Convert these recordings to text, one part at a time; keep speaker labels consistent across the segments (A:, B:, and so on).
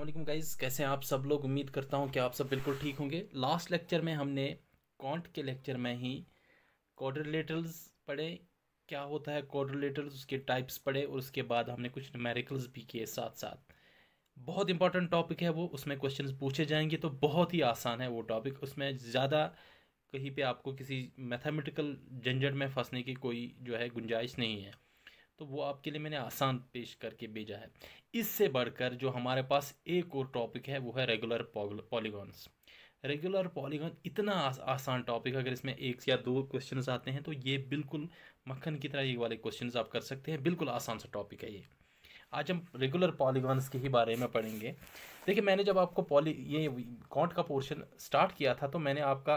A: अल्लाम गाइज़ कैसे हैं आप सब लोग उम्मीद करता हूँ कि आप सब बिल्कुल ठीक होंगे लास्ट लेक्चर में हमने कॉन्ट के लेक्चर में ही क्वाड्रिलेटरल्स पढ़े क्या होता है क्वाड्रिलेटरल्स उसके टाइप्स पढ़े और उसके बाद हमने कुछ मेरिकल्स भी किए साथ साथ बहुत इंपॉर्टेंट टॉपिक है वो उसमें क्वेश्चन पूछे जाएंगे तो बहुत ही आसान है वो टॉपिक उसमें ज़्यादा कहीं पर आपको किसी मैथमेटिकल झंझट में फंसने की कोई जो है गुंजाइश नहीं है तो वो आपके लिए मैंने आसान पेश करके भेजा है इससे बढ़कर जो हमारे पास एक और टॉपिक है वो है रेगुलर पॉलीगॉन्स रेगुलर पॉलीगॉन इतना आस, आसान टॉपिक अगर इसमें एक या दो क्वेश्चन आते हैं तो ये बिल्कुल मक्खन की तरह ये वाले क्वेश्चन आप कर सकते हैं बिल्कुल आसान सा टॉपिक है ये आज हम रेगुलर पॉलीगॉन्स के ही बारे में पढ़ेंगे देखिए मैंने जब आपको पॉली ये कॉन्ट का पोर्शन स्टार्ट किया था तो मैंने आपका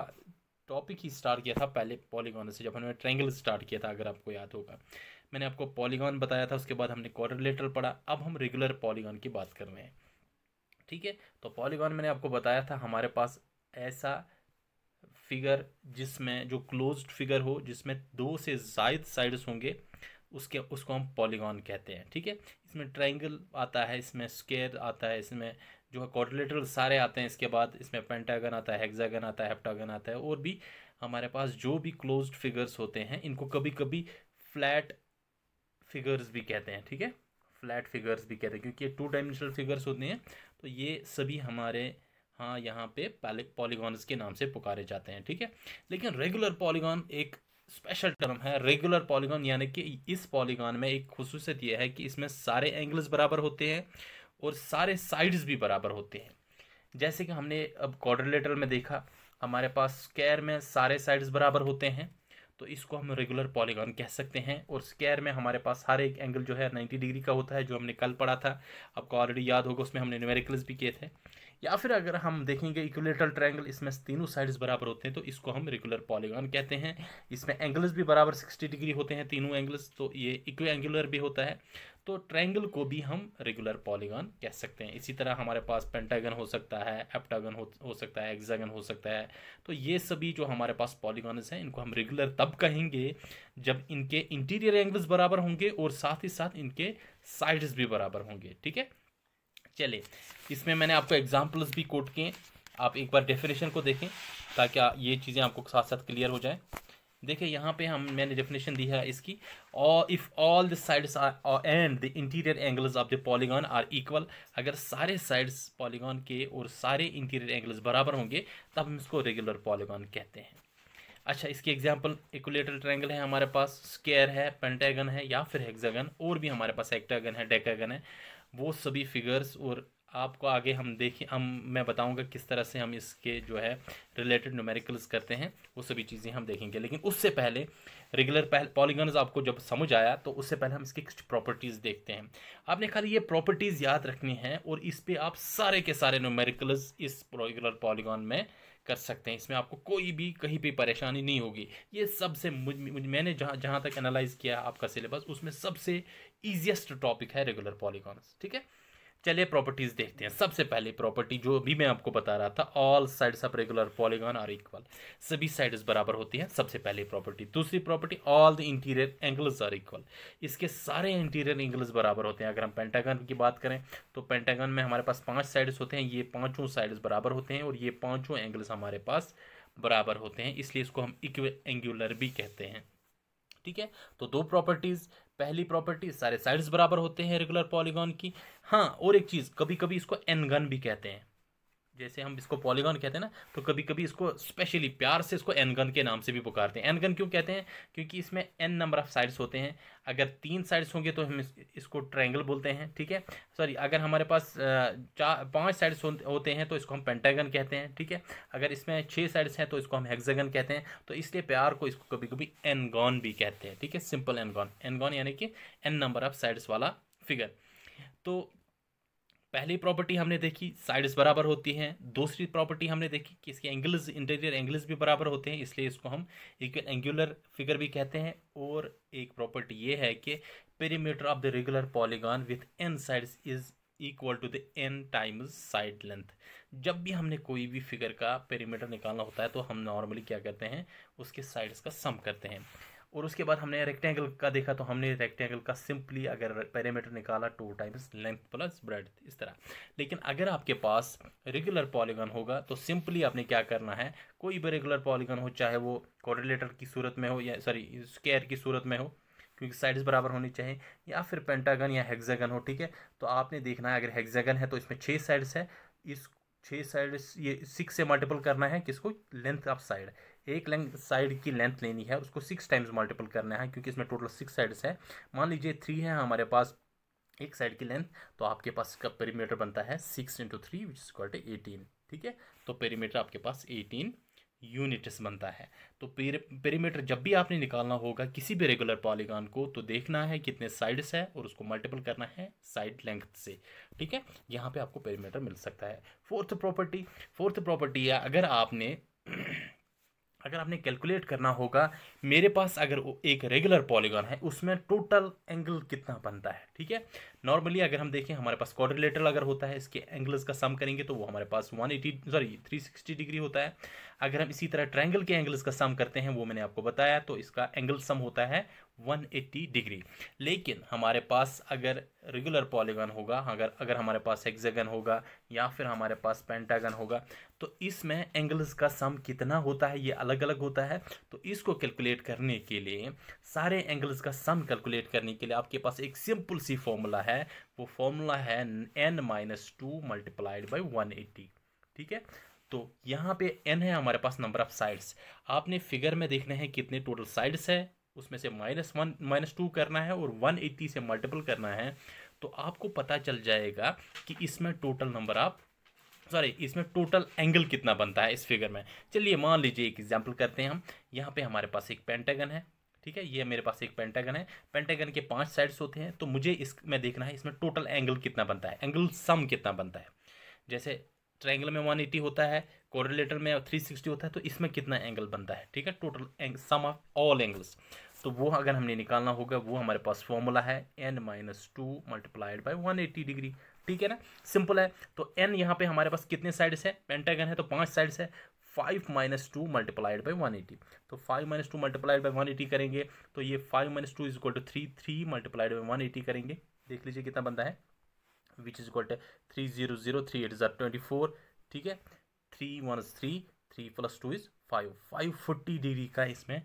A: टॉपिक ही स्टार्ट किया था पहले पॉलीगॉन से जब हमने ट्रेंगल स्टार्ट किया था अगर आपको याद होगा मैंने आपको पॉलीगॉन बताया था उसके बाद हमने कॉर्डिलेटर पढ़ा अब हम रेगुलर पॉलीगॉन की बात कर रहे हैं ठीक है तो पॉलीगॉन मैंने आपको बताया था हमारे पास ऐसा फिगर जिसमें जो क्लोज्ड फिगर हो जिसमें दो से जायद साइड्स होंगे उसके उसको हम पॉलीगॉन कहते हैं ठीक है इसमें ट्राइंगल आता है इसमें स्केयर आता है इसमें जो है कॉर्डिलेटर सारे आते हैं इसके बाद इसमें पेंटागन आता है हेक्सागन आता है हेप्टागन आता है और भी हमारे पास जो भी क्लोज्ड फिगर्स होते हैं इनको कभी कभी फ्लैट फिगर्स भी कहते हैं ठीक है फ्लैट फिगर्स भी कहते हैं क्योंकि ये टू डायमेंशनल फिगर्स होते हैं तो ये सभी हमारे हाँ यहाँ पे पॉलीगॉन्स के नाम से पुकारे जाते हैं ठीक है लेकिन रेगुलर पॉलीगॉन एक स्पेशल टर्म है रेगुलर पॉलीगॉन यानी कि इस पॉलीगॉन में एक खसूसियत यह है कि इसमें सारे एंगल्स बराबर होते हैं और सारे साइड्स भी बराबर होते हैं जैसे कि हमने अब कॉर्डिलेटर में देखा हमारे पास स्क्वायर में सारे साइड्स बराबर होते हैं तो इसको हम रेगुलर पॉलीगॉन कह सकते हैं और स्केयर में हमारे पास हर एक एंगल जो है 90 डिग्री का होता है जो हमने कल पढ़ा था आपको ऑलरेडी याद होगा उसमें हमने न्यूमेरिकल्स भी किए थे या फिर अगर हम देखेंगे इक्विलेटरल ट्रायंगल इसमें तीनों साइड्स बराबर होते हैं तो इसको हम रेगुलर पॉलीगॉन कहते हैं इसमें एंगल्स भी बराबर सिक्सटी डिग्री होते हैं तीनों एंगल्स तो ये इक्वी एंगुलर भी होता है तो ट्रायंगल को भी हम रेगुलर पॉलीगॉन कह सकते हैं इसी तरह हमारे पास पेंटागन हो सकता है एप्टागन हो, हो सकता है एग्जागन हो सकता है तो ये सभी जो हमारे पास पॉलीगॉन्स हैं इनको हम रेगुलर तब कहेंगे जब इनके इंटीरियर एंगल्स बराबर होंगे और साथ ही साथ इनके साइड्स भी बराबर होंगे ठीक है चले इसमें मैंने आपको एग्जाम्पल्स भी कोट किए आप एक बार डेफिनेशन को देखें ताकि ये चीज़ें आपको साथ साथ क्लियर हो जाए देखिए यहाँ पे हम मैंने डेफिनेशन दी है इसकी और if all the sides are and the interior angles of the polygon are equal अगर सारे साइड्स पॉलीगॉन के और सारे इंटीरियर एंगल्स बराबर होंगे तब हम इसको रेगुलर पॉलीगॉन कहते हैं अच्छा इसकी एग्जाम्पल इक्वलेटर ट्रैंगल है हमारे पास स्केयर है पेंटागन है या फिर हेक्सागन और भी हमारे पास एक्टागन है डेकागन है वो सभी फिगर्स और आपको आगे हम देखें हम मैं बताऊंगा किस तरह से हम इसके जो है रिलेटेड न्यूमेरिकल्स करते हैं वो सभी चीज़ें हम देखेंगे लेकिन उससे पहले रेगुलर पहले पॉलीगन्स आपको जब समझ आया तो उससे पहले हम इसकी कुछ प्रॉपर्टीज़ देखते हैं आपने खाली ये प्रॉपर्टीज़ याद रखनी है और इस पर आप सारे के सारे न्यूमेरिकल्स इस रेगुलर पॉलीगॉन में कर सकते हैं इसमें आपको कोई भी कहीं भी परेशानी नहीं होगी ये सबसे मुझ, मुझ मैंने जहाँ जहाँ तक एनालाइज किया आपका सिलेबस उसमें सबसे ईजिएस्ट टॉपिक है रेगुलर पॉलीकॉन्स ठीक है चलिए प्रॉपर्टीज़ देखते हैं सबसे पहले प्रॉपर्टी जो भी मैं आपको बता रहा था all sides of regular polygon are equal सभी साइड्स बराबर होती हैं सबसे पहले प्रॉपर्टी दूसरी property all the interior angles are equal इसके सारे इंटीरियर एंगल्स बराबर होते हैं अगर हम पेंटागन की बात करें तो पेंटागन में हमारे पास पाँच साइड्स होते हैं ये पाँचों साइड्स बराबर होते हैं और ये पाँचों एंगल्स हमारे पास बराबर होते हैं इसलिए इसको हम इक्वे एंगुलर भी कहते हैं ठीक है तो दो प्रॉपर्टीज़ पहली प्रॉपर्टी सारे साइड्स बराबर होते हैं रेगुलर पॉलीगॉन की हाँ और एक चीज़ कभी कभी इसको एनगन भी कहते हैं जैसे हम इसको पॉलीगन कहते हैं ना तो कभी कभी इसको स्पेशली प्यार से इसको एनगन के नाम से भी पुकारते हैं एनगन क्यों कहते हैं क्योंकि इसमें एन नंबर ऑफ़ साइड्स होते हैं अगर तीन साइड्स होंगे तो हम इस, इसको ट्रायंगल बोलते हैं ठीक है सॉरी अगर हमारे पास चार पाँच साइड्स होते हैं तो इसको हम पेंटागन कहते हैं ठीक है अगर इसमें छः साइड्स हैं तो इसको हम हेक्सागन कहते हैं तो इसलिए प्यार को इसको कभी कभी एनगॉन भी कहते हैं ठीक है सिंपल एनगॉन एनगॉन यानी कि एन नंबर ऑफ़ साइड्स वाला फिगर तो पहली प्रॉपर्टी हमने देखी साइड्स बराबर होती हैं दूसरी प्रॉपर्टी हमने देखी कि इसके एंगल्स इंटीरियर एंगल्स भी बराबर होते हैं इसलिए इसको हम एक एंगुलर फिगर भी कहते हैं और एक प्रॉपर्टी ये है कि perimeter of the regular polygon with n sides is equal to the n times side length जब भी हमने कोई भी फिगर का पेरीमीटर निकालना होता है तो हम नॉर्मली क्या करते हैं उसके साइड्स का सम करते हैं और उसके बाद हमने रेक्टेंगल का देखा तो हमने रेक्टेंगल का सिंपली अगर पैरामीटर निकाला two times length plus breadth इस तरह लेकिन अगर आपके पास रेगुलर पॉलीगन होगा तो सिंपली आपने क्या करना है कोई भी रेगुलर पॉलीगन हो चाहे वो कॉर्डिलेटर की सूरत में हो या सॉरी स्केयर की सूरत में हो क्योंकि साइड्स बराबर होनी चाहिए या फिर पेंटागन या हेक्सागन हो ठीक है तो आपने देखना है अगर हेक्सागन है तो इसमें छः साइड्स है इस छः साइड ये सिक्स से मल्टीपल करना है किसको लेंथ ऑफ साइड एक लेंथ साइड की लेंथ लेनी है उसको सिक्स टाइम्स मल्टीपल करना है क्योंकि इसमें टोटल सिक्स साइड्स हैं मान लीजिए थ्री है हमारे पास एक साइड की लेंथ तो आपके पास इसका पेरीमीटर बनता है six into three which is equal to eighteen ठीक है तो पेरीमीटर आपके पास एटीन यूनिट्स बनता है तो पेरीमीटर जब भी आपने निकालना होगा किसी भी रेगुलर पॉलीगॉन को तो देखना है कितने साइड्स है और उसको मल्टीपल करना है साइड लेंथ से ठीक है यहाँ पे आपको पेरीमीटर मिल सकता है फोर्थ प्रॉपर्टी फोर्थ प्रॉपर्टी है अगर आपने अगर आपने कैलकुलेट करना होगा मेरे पास अगर एक रेगुलर पॉलीगॉन है उसमें टोटल एंगल कितना बनता है ठीक है नॉर्मली अगर हम देखें हमारे पास कॉर्डिलेटर अगर होता है इसके एंगल्स का सम करेंगे तो वो हमारे पास 180 सॉरी 360 डिग्री होता है अगर हम इसी तरह ट्रायंगल के एंगल्स का सम करते हैं वो मैंने आपको बताया तो इसका एंगल सम होता है 180 डिग्री लेकिन हमारे पास अगर रेगुलर पॉलीगन होगा अगर अगर हमारे पास हेक्सागन होगा या फिर हमारे पास पेंटागन होगा तो इसमें एंगल्स का सम कितना होता है ये अलग अलग होता है तो इसको कैलकुलेट करने के लिए सारे एंगल्स का सम कैलकुलेट करने के लिए आपके पास एक सिंपल सी फॉर्मूला है वो फॉर्मूला है n minus two multiplied by one eighty ठीक है तो यहाँ पे एन है हमारे पास नंबर ऑफ़ साइड्स आपने फिगर में देखना है कितने टोटल साइड्स है उसमें से माइनस वन माइनस टू करना है और वन एट्टी से मल्टीपल करना है तो आपको पता चल जाएगा कि इसमें टोटल नंबर आप सॉरी इसमें टोटल एंगल कितना बनता है इस फिगर में चलिए मान लीजिए एक एग्जाम्पल करते हैं हम यहाँ पे हमारे पास एक पेंटेगन है ठीक है ये मेरे पास एक पेंटागन है पेंटागन के पांच साइड्स होते हैं तो मुझे इसमें देखना है इसमें टोटल एंगल कितना बनता है एंगल सम कितना बनता है जैसे ट्रायंगल में 180 होता है कोरिलेटर में 360 होता है तो इसमें कितना एंगल बनता है ठीक है total sum of all angles तो वो अगर हमने निकालना होगा वो हमारे पास फॉर्मूला है n minus two multiplied by one eighty degree ठीक है ना सिंपल है तो एन यहाँ पे हमारे पास कितने साइड्स है पेंटागन है तो पाँच साइड्स है five minus two multiplied by one eighty तो five minus two multiplied by one eighty करेंगे तो ये five minus two is equal to three three multiplied by one eighty करेंगे देख लीजिए कितना बनता है which is equal to three zero zero three eight ज़ार ट्वेंटी फोर ठीक है three one is three three plus two is five five forty degree का इसमें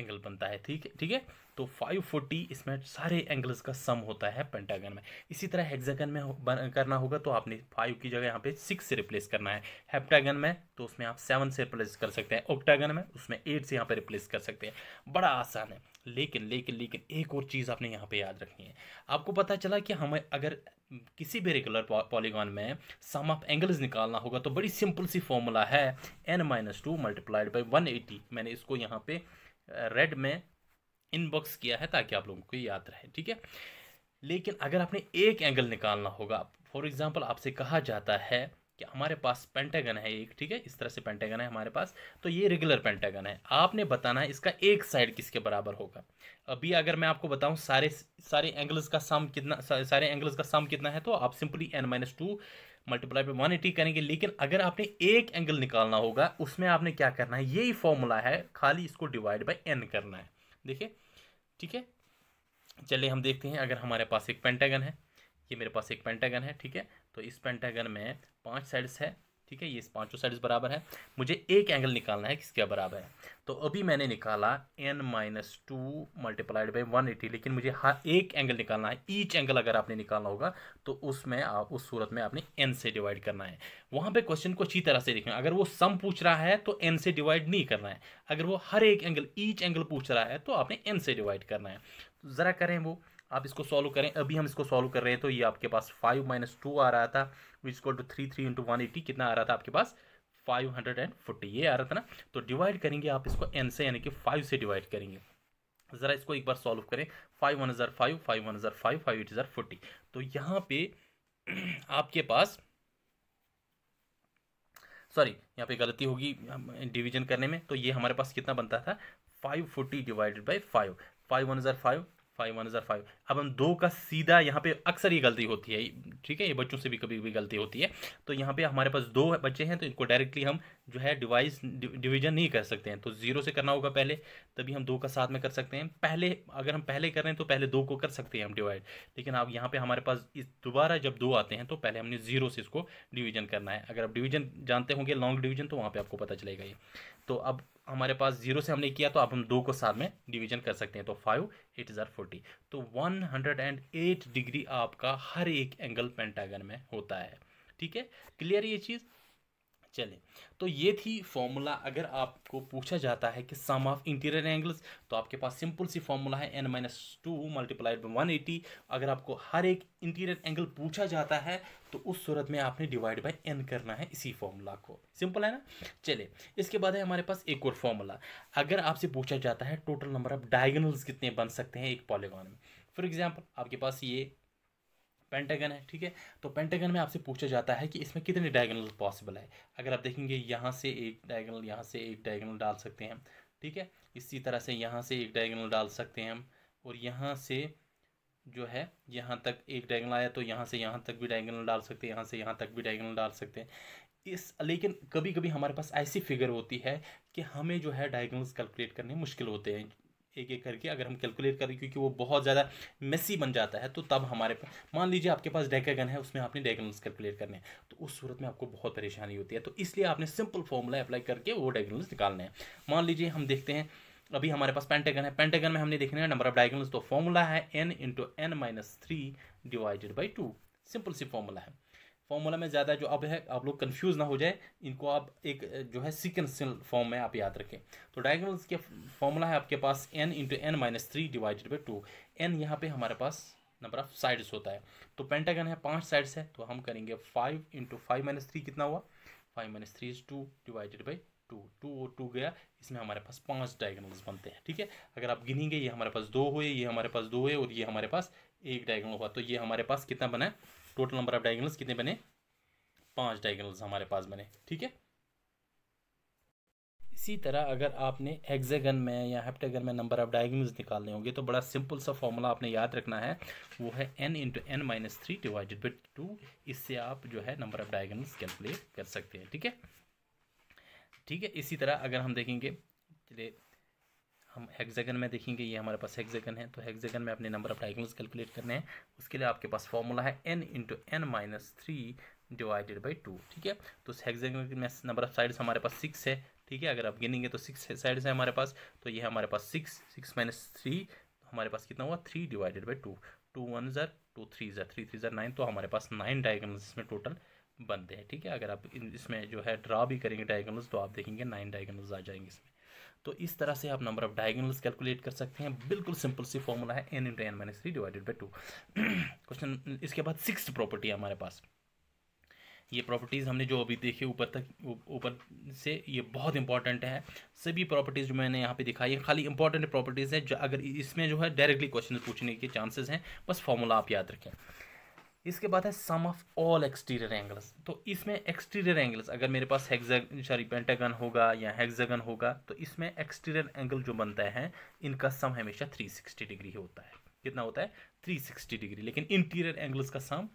A: एंगल बनता है ठीक है ठीक है तो फाइव फोर्टी इसमें सारे एंगल्स का सम होता है पेंटागन में इसी तरह हेक्सागन में हो, बन, करना होगा तो आपने फाइव की जगह यहाँ पे सिक्स से रिप्लेस करना है हेप्टागन में तो उसमें आप सेवन से रिप्लेस कर सकते हैं ओक्टागन में उसमें एट से यहाँ पे रिप्लेस कर सकते हैं बड़ा आसान है लेकिन लेकिन लेकिन एक और चीज़ आपने यहाँ पे याद रखनी है आपको पता चला कि हमें अगर किसी भी रेगुलर पॉलीगॉन में सम ऑफ एंगल्स निकालना होगा तो बड़ी सिंपल सी फॉर्मूला है n minus two multiplied by one eighty मैंने इसको यहाँ पे रेड में इनबॉक्स किया है ताकि आप लोगों को याद रहे ठीक है लेकिन अगर आपने एक एंगल निकालना होगा फॉर एग्ज़ाम्पल आपसे कहा जाता है कि हमारे पास पेंटेगन है एक ठीक है इस तरह से पेंटेगन है हमारे पास तो ये रेगुलर पेंटेगन है आपने बताना है इसका एक साइड किसके बराबर होगा अभी अगर मैं आपको बताऊं सारे सारे एंगल्स का सम कितना सारे एंगल्स का सम कितना है तो आप simply n minus two multiply पे वन एटी करेंगे लेकिन अगर आपने एक एंगल निकालना होगा उसमें आपने क्या करना है यही फॉर्मूला है खाली इसको डिवाइड बाई एन करना है देखिए ठीक है चलिए हम देखते हैं अगर हमारे पास एक पेंटेगन है ये मेरे पास एक पेंटेगन है ठीक है तो इस पेंटागन में पांच साइड्स है ठीक है ये पांचों साइड्स बराबर है मुझे एक एंगल निकालना है किसके बराबर है तो अभी मैंने निकाला n minus two multiplied by one eighty लेकिन मुझे हर एक एंगल निकालना है ईच एंगल अगर आपने निकालना होगा तो उसमें आप उस सूरत में आपने एन से डिवाइड करना है वहाँ पे क्वेश्चन को अच्छी तरह से देखना अगर वो सम पूछ रहा है तो एन से डिवाइड नहीं करना है अगर वो हर एक एंगल ईच एंगल पूछ रहा है तो आपने एन से डिवाइड करना है तो ज़रा करें वो आप इसको सॉल्व करें अभी हम इसको सॉल्व कर रहे हैं तो ये आपके पास फाइव माइनस टू आ रहा था which equal to three three into one eighty कितना आ रहा था आपके पास फाइव हंड्रेड एंड फोर्टी ये आ रहा था ना तो डिवाइड करेंगे आप इसको एन से यानी कि फाइव से डिवाइड करेंगे ज़रा इसको एक बार सॉल्व करें फाइव वन हज़ार फाइव फाइव वन हज़ार फाइव फाइव एट हज़ार फोर्टी तो यहाँ पे आपके पास सॉरी यहाँ पे गलती होगी डिवीजन करने में तो ये हमारे पास कितना बनता था five forty divided by five five one हज़ार फाइव फाइव वन ज़र फाइव अब हम दो का सीधा यहाँ पे अक्सर ये गलती होती है ठीक है ये बच्चों से भी कभी भी गलती होती है तो यहाँ पे हमारे पास दो बच्चे हैं तो इनको डायरेक्टली हम जो है डिवाइस डिवीजन नहीं कर सकते हैं तो ज़ीरो से करना होगा पहले तभी हम दो का साथ में कर सकते हैं पहले अगर हम पहले कर रहे हैं तो पहले दो को कर सकते हैं हम डिवाइड लेकिन अब यहाँ पर हमारे पास इस दोबारा जब दो आते हैं तो पहले हमने ज़ीरो से इसको डिवीजन करना है अगर आप डिवीजन जानते होंगे लॉन्ग डिवीजन तो वहाँ पर आपको पता चलेगा ये तो अब हमारे पास जीरो से हमने किया तो आप हम दो को साथ में डिवीजन कर सकते हैं तो फाइव एट आर फोर्टी तो one hundred and eight degree आपका हर एक एंगल पेंटागन में होता है ठीक है क्लियर ये चीज़ चले तो ये थी फॉर्मूला अगर आपको पूछा जाता है कि सम ऑफ इंटीरियर एंगल्स तो आपके पास सिंपल सी फॉर्मूला है n minus two multiplied by one eighty अगर आपको हर एक इंटीरियर एंगल पूछा जाता है तो उस सूरत में आपने डिवाइड बाई एन करना है इसी फॉर्मूला को सिंपल है ना चले इसके बाद है हमारे पास एक और फॉर्मूला अगर आपसे पूछा जाता है टोटल नंबर ऑफ डायगनल्स कितने बन सकते हैं एक पॉलीगॉन में फॉर एग्जाम्पल आपके पास ये पेंटागन है ठीक है तो पेंटागन में आपसे पूछा जाता है कि इसमें कितने डायगनल पॉसिबल है अगर आप देखेंगे यहाँ से एक डायगनल यहाँ से एक डायगनल डाल सकते हैं ठीक है इसी तरह से यहाँ से एक डायगनल डाल सकते हैं हम और यहाँ से जो है यहाँ तक एक डायगनल आया तो यहाँ से यहाँ तक भी डायगनल डाल सकते हैं यहाँ से यहाँ तक भी डायगनल डाल सकते हैं इस लेकिन कभी कभी हमारे पास ऐसी फिगर होती है कि हमें जो है डायगनल्स कैलकुलेट करने मुश्किल होते हैं एक एक करके अगर हम कैलकुलेट करें क्योंकि वो बहुत ज़्यादा मेसी बन जाता है तो तब हमारे मान लीजिए आपके पास डेकागन है उसमें आपने डायगनल्स कैलकुलेट करने हैं तो उस सूरत में आपको बहुत परेशानी होती है तो इसलिए आपने सिंपल फॉर्मूला अप्लाई करके वो डायगनल्स निकालने हैं मान लीजिए हम देखते हैं अभी हमारे पास पेंटेगन है पेंटेगन में हमने देखना तो है नंबर ऑफ डायगनल्स तो फॉर्मूला है n into n minus three divided by two simple सी फॉर्मूला है फॉर्मूला में ज़्यादा जो अब है आप लोग कन्फ्यूज ना हो जाए इनको आप एक जो है सीक्वेंशियल फॉर्म में आप याद रखें तो डायगोनल्स के फॉर्मूला है आपके पास n into n minus three divided by two n यहाँ पे हमारे पास नंबर ऑफ साइड्स होता है तो पेंटागन है पाँच साइड्स है तो हम करेंगे five into five minus three कितना हुआ five minus three is two divided by two two और टू गया इसमें हमारे पास पांच डायगनल्स बनते हैं ठीक है अगर आप गिनेंगे ये हमारे पास दो हुए ये हमारे पास दो हुए और ये हमारे पास एक डायगोनल हुआ तो ये हमारे पास कितना बना है टोटल नंबर ऑफ डायगनल्स कितने बने पांच डायगनल्स हमारे पास बने ठीक है इसी तरह अगर आपने हेक्सागन में या हेप्टेगन में नंबर ऑफ डायगनल्स निकालने होंगे तो बड़ा सिंपल सा फॉर्मूला आपने याद रखना है वो है n into n minus three divided by two इससे आप जो है नंबर ऑफ डायगनल्स कैलकुलेट कर सकते हैं ठीक है ठीक है इसी तरह अगर हम देखेंगे चलिए हम हेक्सागन में देखेंगे ये हमारे पास हेक्सागन है तो हेक्सागन में अपने नंबर ऑफ डायगोनल्स कैलकुलेट करने हैं उसके लिए आपके पास फॉर्मूला है n into n minus three divided by two ठीक है तो हेक्सागन में नंबर ऑफ साइड्स हमारे पास सिक्स है ठीक है अगर आप गिनेंगे तो सिक्स साइड्स है हमारे पास तो ये हमारे पास सिक्स सिक्स माइनस थ्री हमारे पास कितना हुआ three divided by two two one ज़र टू थ्री ज़र थ्री थ्री ज़र नाइन तो हमारे पास नाइन डायगनल्स इसमें टोटल बनते हैं ठीक है अगर आप इसमें जो है ड्रा भी करेंगे डायगनल्स तो आप देखेंगे नाइन डायगनल्स आ जाएंगे इसमें तो इस तरह से आप नंबर ऑफ डायगनल्स कैलकुलेट कर सकते हैं बिल्कुल सिंपल सी फॉर्मूला है n into n minus three divided by two question इसके बाद सिक्स प्रॉपर्टी है हमारे पास ये प्रॉपर्टीज़ हमने जो अभी देखी ऊपर तक ऊपर से ये बहुत इंपॉर्टेंट है सभी प्रॉपर्टीज़ जो मैंने यहाँ पे दिखाई है खाली इंपॉर्टेंट प्रॉपर्टीज़ हैं जो अगर इसमें जो है डायरेक्टली क्वेश्चन पूछने के चांसेस हैं बस फॉर्मूला आप याद रखें इसके बाद है sum of all exterior angles तो इसमें एक्सटीरियर एंगल्स अगर मेरे पास हेक्सागन सॉरी पेंटागन होगा या हेक्सागन होगा तो इसमें एक्सटीरियर एंगल जो बनता है इनका सम हमेशा 360 डिग्री होता है कितना होता है 360 डिग्री लेकिन इंटीरियर एंगल्स का सम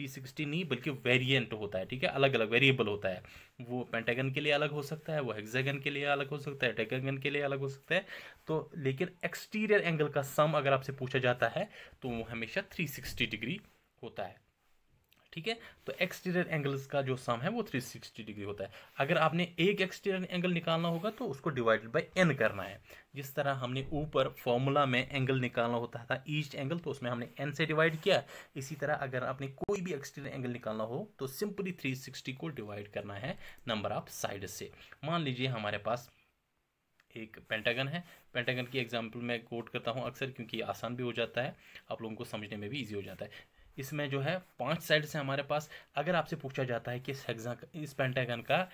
A: 360 नहीं बल्कि वेरिएंट होता है ठीक है अलग अलग वेरिएबल होता है वो पेंटागन के लिए अलग हो सकता है वो हेक्सागन के लिए अलग हो सकता है टेकागन के लिए अलग हो सकता है तो लेकिन एक्सटीरियर एंगल का सम अगर आपसे पूछा जाता है तो वो हमेशा 360 डिग्री होता है ठीक है तो एक्सटीरियर एंगल्स का जो सम है वो 360 डिग्री होता है अगर आपने एक एक्सटीरियर एंगल निकालना होगा तो उसको डिवाइडेड बाय एन करना है जिस तरह हमने ऊपर फॉर्मूला में एंगल निकालना होता था ईस्ट एंगल तो उसमें हमने एन से डिवाइड किया इसी तरह अगर आपने कोई भी एक्सटीरियर एंगल निकालना हो तो सिंपली थ्री को डिवाइड करना है नंबर ऑफ साइड से मान लीजिए हमारे पास एक पेंटागन है पेंटागन की एग्जाम्पल मैं कोट करता हूँ अक्सर क्योंकि आसान भी हो जाता है आप लोगों को समझने में भी ईजी हो जाता है इसमें जो है पांच साइड से हमारे पास अगर आपसे पूछा जाता है कि इस हेक्सा इस पेंटागन का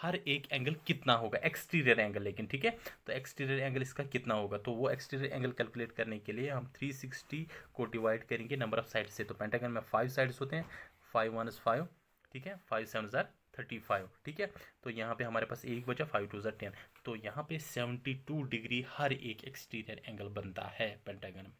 A: हर एक एंगल कितना होगा एक्सटीरियर एंगल लेकिन ठीक है तो एक्सटीरियर एंगल इसका कितना होगा तो वो एक्सटीरियर एंगल कैलकुलेट करने के लिए हम 360 को डिवाइड करेंगे नंबर ऑफ साइड से तो पेंटागन में फाइव साइड्स होते हैं फाइव वन इज़ फाइव ठीक है फाइव सेवन जर थर्टी फाइव ठीक है तो यहाँ पे हमारे पास एक बचा फाइव टू जर टेन तो यहाँ पे सेवेंटी टू डिग्री हर एक एक्सटीरियर एंगल बनता है पेंटागन में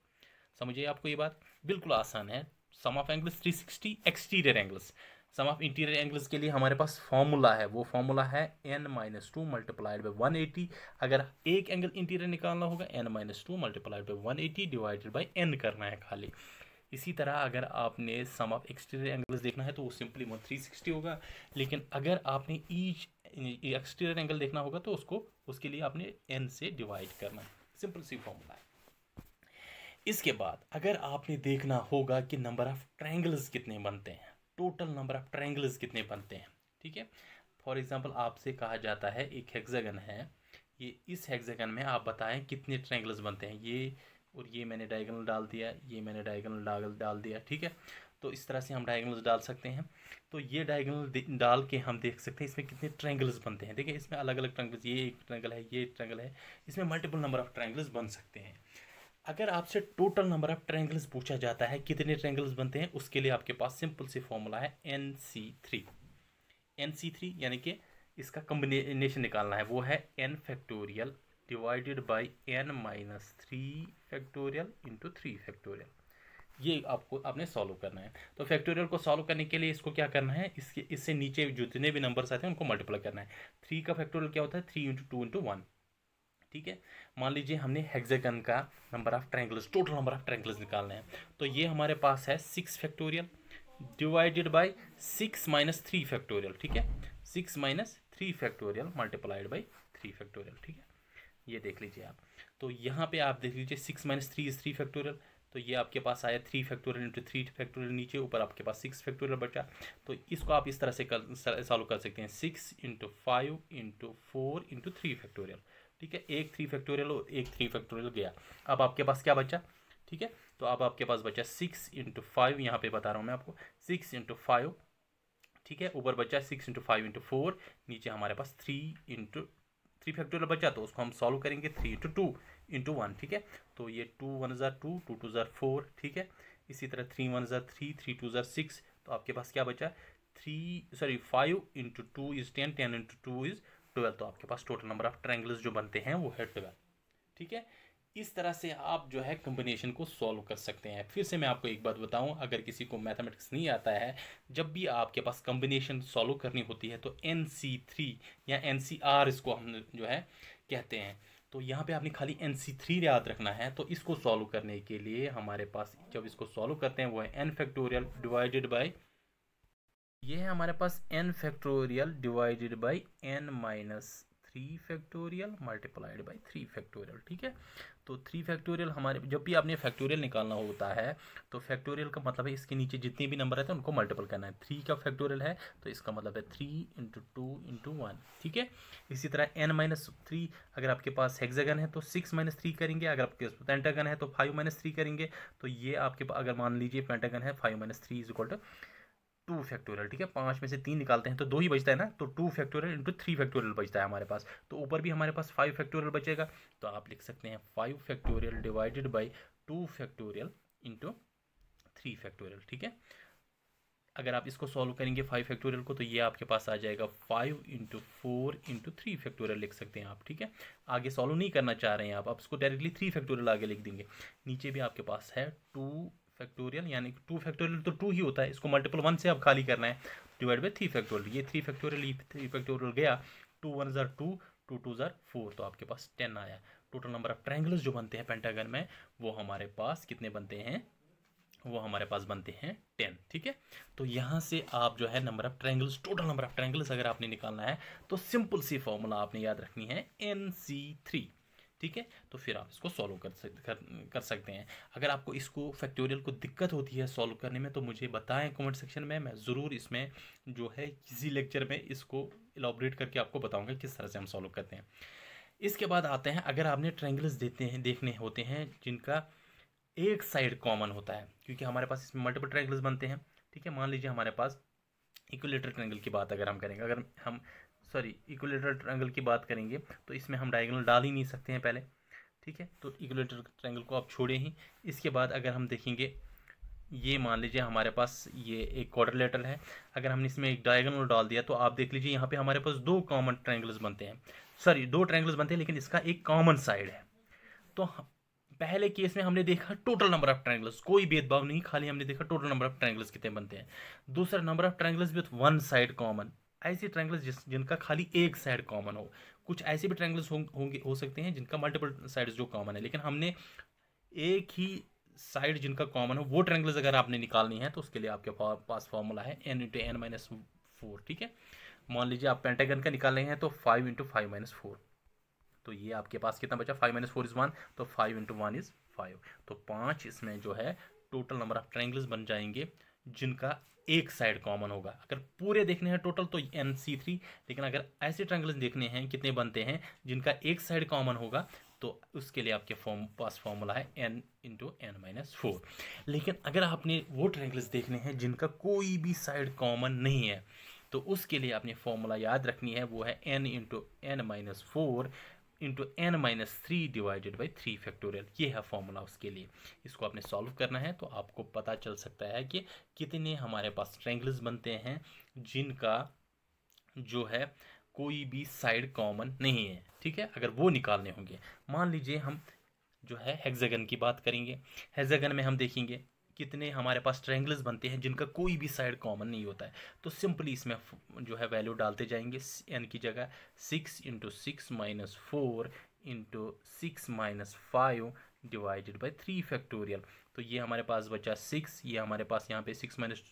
A: समझिए आपको ये बात बिल्कुल आसान है sum of angles 360 exterior angles sum of interior angles के लिए हमारे पास फॉर्मूला है वो फॉर्मूला है n minus two multiplied by one eighty अगर एक एंगल इंटीरियर निकालना होगा n minus two multiplied by one eighty divided by n करना है खाली इसी तरह अगर आपने सम ऑफ एक्सटीरियर एंगल्स देखना है तो वो सिंपली वन थ्री सिक्सटी होगा लेकिन अगर आपने ईच एक्सटीरियर एंगल देखना होगा तो उसको उसके लिए आपने एन से डिवाइड करना है सिंपल सी फॉर्मूला है इसके बाद अगर आपने देखना होगा कि नंबर ऑफ ट्रैंगल्स कितने बनते हैं टोटल नंबर ऑफ ट्रैंगल्स कितने बनते हैं ठीक है फॉर एग्ज़ाम्पल आपसे कहा जाता है एक हेक्सागन है ये इस हेक्सागन में आप बताएं कितने ट्रैंगल्स बनते हैं ये और ये मैंने डायगनल डाल दिया ये मैंने डायगनल डाल डाल दिया ठीक है तो इस तरह से हम डायगनल डाल सकते हैं तो ये डायगनल डाल के हम देख सकते हैं इसमें कितने ट्रैंगल्स बनते हैं देखिए इसमें अलग अलग ट्रैंगल्स ये एक ट्रैंगल है ये एक ट्रैंगल है इसमें मल्टीपल नंबर ऑफ ट्रैंगल्स बन सकते हैं अगर आपसे टोटल नंबर ऑफ ट्रैंगल्स पूछा जाता है कितने ट्रैंगल्स बनते हैं उसके लिए आपके पास सिंपल सी फॉर्मूला है n C three n C three यानी कि इसका कम्बिनेशन निकालना है वो है n factorial divided by n minus three factorial into three factorial ये आपको आपने सॉल्व करना है तो फैक्टोरियल को सॉल्व करने के लिए इसको क्या करना है इसके इससे नीचे जितने भी नंबर्स आते हैं उनको मल्टीप्लाई करना है थ्री का फैक्टोरियल क्या होता है three into two into one ठीक है मान लीजिए हमने हेक्सागन का number of triangles total number of triangles निकालने हैं तो ये हमारे पास है six factorial divided by six minus three factorial ठीक है six minus three factorial multiplied by three factorial ठीक है ये देख लीजिए आप तो यहाँ पे आप देख लीजिए six minus three is three factorial तो ये आपके पास आया three factorial into three factorial नीचे ऊपर आपके पास सिक्स फैक्टोरियल बचा तो इसको आप इस तरह से कर सॉल्व कर सकते हैं six into five into four into three factorial ठीक है एक थ्री फैक्टोरियल और एक थ्री फैक्टोरियल गया अब आपके पास क्या बचा ठीक है तो अब आपके पास बचा सिक्स इंटू फाइव यहाँ पर बता रहा हूँ मैं आपको सिक्स इंटू फाइव ठीक है ऊपर बचा six into five into four नीचे हमारे पास थ्री इंटू थ्री फैक्टोरियल बचा तो उसको हम सॉल्व करेंगे three into two into one ठीक है तो ये टू वन ज़ार टू टू टू ज़ार फोर ठीक है इसी तरह थ्री वन ज़ार थ्री थ्री टू ज़ार सिक्स तो आपके पास क्या बचा three sorry five into two is ten ten into two is twelve तो आपके पास टोटल नंबर ऑफ ट्रैंगल्स जो बनते हैं वो है ट्वेल्व ठीक है इस तरह से आप जो है कम्बिनेशन को सॉल्व कर सकते हैं फिर से मैं आपको एक बात बताऊं अगर किसी को मैथमेटिक्स नहीं आता है जब भी आपके पास कम्बिनेशन सॉल्व करनी होती है तो एन सी थ्री या एन सी आर इसको हम जो है कहते हैं तो यहाँ पे आपने खाली एन सी थ्री याद रखना है तो इसको सॉल्व करने के लिए हमारे पास जब इसको सॉल्व करते हैं वो है एन फैक्टोरियल डिवाइडेड बाई ये है हमारे पास n factorial divided by n minus three factorial multiplied by three factorial ठीक है तो थ्री फैक्टोरियल हमारे जब भी आपने फैक्टोरियल निकालना होता है तो फैक्टोरियल का मतलब है इसके नीचे जितने भी नंबर रहते हैं उनको मल्टीपल करना है थ्री का फैक्टोरियल है तो इसका मतलब है three into two into one ठीक है इसी तरह एन माइनस थ्री अगर आपके पास हेक्सागन है तो सिक्स माइनस थ्री करेंगे अगर आपके पास पेंटागन है तो फाइव माइनस थ्री करेंगे तो ये आपके पास अगर मान लीजिए पेंटागन है five minus three is equal to two factorial ठीक है पाँच में से तीन निकालते हैं तो दो ही बचता है ना तो two factorial into three factorial बचता है हमारे पास तो ऊपर भी हमारे पास फाइव फैक्टोरियल बचेगा तो आप लिख सकते हैं five factorial divided by two factorial into three factorial ठीक है अगर आप इसको सॉल्व करेंगे फाइव फैक्टोरियल को तो ये आपके पास आ जाएगा five into four into three factorial लिख सकते हैं आप ठीक है आगे सॉल्व नहीं करना चाह रहे हैं आप आप इसको डायरेक्टली थ्री फैक्टोरियल आगे लिख देंगे नीचे भी आपके पास है टू फैक्टोरियल यानी टू फैक्टोरियल तो टू ही होता है इसको मल्टीपल वन से अब खाली करना है डिवाइड बाई थ्री फैक्टोरियल ये थ्री फैक्टोरियल थ्री फैक्टोरियल गया टू वन जर टू टू टू जर फोर तो आपके पास टेन आया टोटल नंबर ऑफ ट्रायंगल्स जो बनते हैं पेंटागन में वो हमारे पास कितने बनते हैं वो हमारे पास बनते हैं टेन ठीक है तो यहाँ से आप जो है number of triangles total number of triangles अगर आपने निकालना है तो सिंपल सी फॉर्मूला आपने याद रखनी है एन सी थ्री ठीक है तो फिर आप इसको सॉल्व कर, सकते कर सकते हैं अगर आपको इसको फैक्टोरियल को दिक्कत होती है सॉल्व करने में तो मुझे बताएं कमेंट सेक्शन में मैं ज़रूर इसमें जो है किसी लेक्चर में इसको इलाबरेट करके आपको बताऊंगा किस तरह से हम सॉल्व करते हैं इसके बाद आते हैं अगर आपने ट्रैंगल्स देते हैं देखने होते हैं जिनका एक साइड कॉमन होता है क्योंकि हमारे पास इसमें मल्टीपल ट्रैंगल्स बनते हैं ठीक है मान लीजिए हमारे पास इक्वलेटर ट्रैंगल की बात अगर हम करेंगे अगर हम सॉरी इक्वलेटरल ट्रैंगल की बात करेंगे तो इसमें हम डायगोनल डाल ही नहीं सकते हैं पहले ठीक है तो इक्वलेटरल ट्रैंगल को आप छोड़े ही इसके बाद अगर हम देखेंगे ये मान लीजिए हमारे पास ये एक लेटर है अगर हमने इसमें एक डायगोनल डाल दिया तो आप देख लीजिए यहाँ पे हमारे पास दो कॉमन ट्रैंगल्स बनते हैं सॉरी दो ट्रैंगल्स बनते हैं लेकिन इसका एक कॉमन साइड है तो पहले केस में हमने देखा टोटल नंबर ऑफ ट्रैंगल्स कोई भेदभाव नहीं खाली हमने देखा टोटल नंबर ऑफ ट्रैंगल्स कितने बनते हैं दूसरा number of triangles with one side common ऐसे ट्रैंगल्स जिस जिनका खाली एक साइड कॉमन हो कुछ ऐसे भी ट्रैंगल्स होंगे हो सकते हैं जिनका मल्टीपल साइड्स जो कॉमन है लेकिन हमने एक ही साइड जिनका कॉमन हो वो ट्रैंगल्स अगर आपने निकालनी है तो उसके लिए आपके पास फॉर्मूला है n into n minus four ठीक है मान लीजिए आप पेंटागन का निकाल रहे हैं तो five into five minus four तो ये आपके पास कितना बचा five minus four is one तो five into one is five तो पाँच इसमें जो है टोटल नंबर ऑफ ट्रैंगल्स बन जाएंगे जिनका एक साइड कॉमन होगा अगर पूरे देखने हैं टोटल तो एन सी थ्री लेकिन अगर ऐसे ट्रैंगल्स देखने हैं कितने बनते हैं जिनका एक साइड कॉमन होगा तो उसके लिए आपके फॉर्म पास फॉर्मूला है n into n minus four लेकिन अगर आपने वो ट्रैंगल्स देखने हैं जिनका कोई भी साइड कॉमन नहीं है तो उसके लिए आपने फॉर्मूला याद रखनी है वो है n into n minus four into n minus three divided by three factorial ये है फॉर्मूला उसके लिए इसको आपने सॉल्व करना है तो आपको पता चल सकता है कि कितने हमारे पास ट्रेंगल्स बनते हैं जिनका जो है कोई भी साइड कॉमन नहीं है ठीक है अगर वो निकालने होंगे मान लीजिए हम जो है हेक्सागन की बात करेंगे हेक्सागन में हम देखेंगे कितने हमारे पास ट्रैंगल्स बनते हैं जिनका कोई भी साइड कॉमन नहीं होता है तो सिंपली इसमें जो है वैल्यू डालते जाएंगे एन की जगह six into six minus four into six minus five divided by three factorial तो ये हमारे पास बचा सिक्स ये हमारे पास यहाँ पे six minus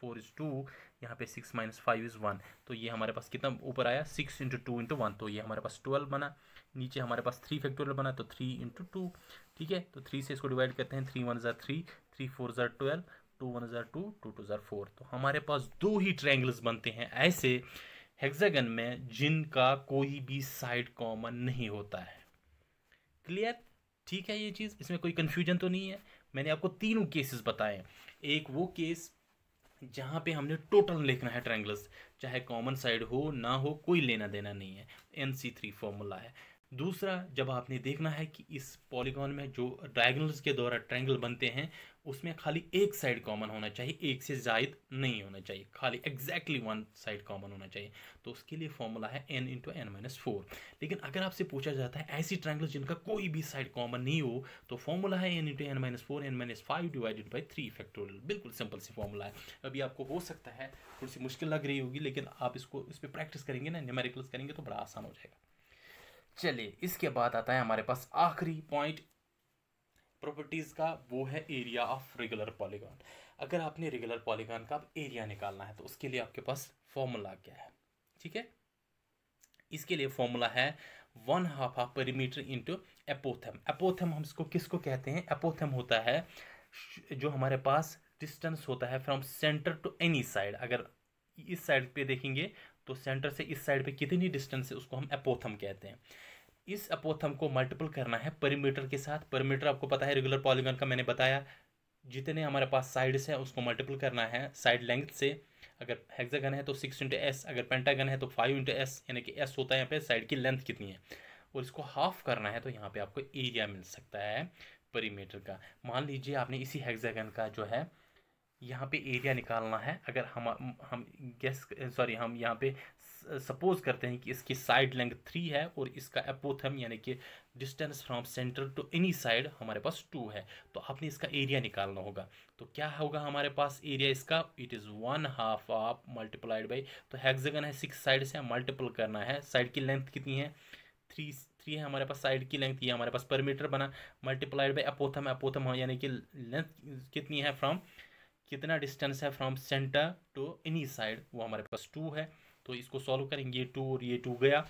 A: four is two यहाँ पे six minus five is one तो ये हमारे पास कितना ऊपर आया six into two into one तो ये हमारे पास ट्वेल्व बना नीचे हमारे पास थ्री फैक्टोरियल बना तो थ्री इंटू टू ठीक है तो थ्री से इसको डिवाइड करते हैं थ्री वन ज़ार थ्री थ्री फोर जर ट्वेल्व टू वन जर टू टू टू जर फोर तो हमारे पास दो ही ट्रायंगल्स बनते हैं ऐसे हेक्सागन में जिनका कोई भी साइड कॉमन नहीं होता है क्लियर ठीक है ये चीज़ इसमें कोई कन्फ्यूजन तो नहीं है मैंने आपको तीनों केसेस बताए एक वो केस जहाँ पे हमने टोटल लिखना है ट्रायंगल्स चाहे कॉमन साइड हो ना हो कोई लेना देना नहीं है एन सी थ्री फॉर्मूला है दूसरा जब आपने देखना है कि इस पॉलीगॉन में जो डायगनल्स के द्वारा ट्रायंगल बनते हैं उसमें खाली एक साइड कॉमन होना चाहिए एक से जायद नहीं होना चाहिए खाली एग्जैक्टली वन साइड कॉमन होना चाहिए तो उसके लिए फॉर्मूला है n into n minus four लेकिन अगर आपसे पूछा जाता है ऐसी ट्रायंगल्स जिनका कोई भी साइड कॉमन नहीं हो तो फॉर्मूला है n into n minus four n minus five divided by three factorial बिल्कुल सिंपल सी फॉर्मूला है अभी आपको हो सकता है थोड़ी सी मुश्किल लग रही होगी लेकिन आप इसको इस पर प्रैक्टिस करेंगे ना न्यूमेरिकल्स करेंगे तो बड़ा आसान हो जाएगा चलिए इसके बाद आता है हमारे पास आखिरी पॉइंट प्रॉपर्टीज़ का वो है एरिया ऑफ रेगुलर पॉलीगॉन अगर आपने रेगुलर पॉलीगॉन का एरिया निकालना है तो उसके लिए आपके पास फॉर्मूला क्या है ठीक है इसके लिए फॉर्मूला है one half half perimeter into apothem apothem हम इसको किसको कहते हैं एपोथम होता है जो हमारे पास डिस्टेंस होता है from centre to any side अगर इस साइड पे देखेंगे तो सेंटर से इस साइड पे कितनी डिस्टेंस है उसको हम अपोथम कहते हैं इस अपोथम को मल्टीपल करना है परिमीटर के साथ परिमीटर आपको पता है रेगुलर पॉलीगन का मैंने बताया जितने हमारे पास साइड्स हैं उसको मल्टीपल करना है साइड लेंथ से अगर हेक्सागन है तो सिक्स इंटू एस अगर पेंटागन है तो फाइव इंटू एस यानी कि एस होता है यहाँ पे साइड की लेंथ कितनी है और इसको हाफ करना है तो यहाँ पे आपको एरिया मिल सकता है परिमीटर का मान लीजिए आपने इसी हेक्सागन का जो है यहाँ पे एरिया निकालना है अगर हम हम गेस सॉरी हम यहाँ पे सपोज करते हैं कि इसकी साइड लेंथ थ्री है और इसका एपोथम यानी कि distance from centre to any side हमारे पास टू है तो आपने इसका एरिया निकालना होगा तो क्या होगा हमारे पास एरिया इसका इट इज़ वन हाफ आप मल्टीप्लाइड बाई तो हैगजगन है सिक्स साइड से मल्टीपल करना है साइड की लेंथ कितनी है थ्री थ्री है हमारे पास साइड की लेंथ ये हमारे पास पर मीटर बना मल्टीप्लाइड बाई अपोथम अपोथम यानी कि लेंथ कितनी है फ्रॉम कितना डिस्टेंस है from centre to any side वो हमारे पास टू है तो इसको सॉल्व करेंगे ये टू और ये टू गया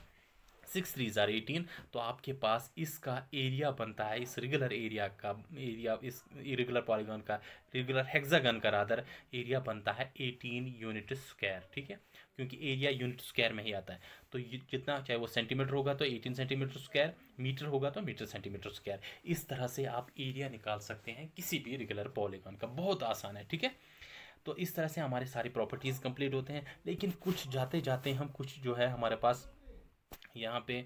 A: सिक्स थ्री ज़ार एटीन तो आपके पास इसका एरिया बनता है इस रेगुलर एरिया का एरिया इस रेगुलर पॉलीगन का रेगुलर हेक्सागन का रादर एरिया बनता है एटीन यूनिट स्क्वायर ठीक है क्योंकि एरिया यूनिट स्क्वायर में ही आता है तो जितना चाहे वो सेंटीमीटर होगा तो 18 सेंटीमीटर स्क्वायर मीटर होगा तो मीटर सेंटीमीटर स्क्वायर इस तरह से आप एरिया निकाल सकते हैं किसी भी रेगुलर पॉलीगॉन का बहुत आसान है ठीक है तो इस तरह से हमारे सारी प्रॉपर्टीज़ कंप्लीट होते हैं लेकिन कुछ जाते जाते हम कुछ जो है हमारे पास यहाँ पे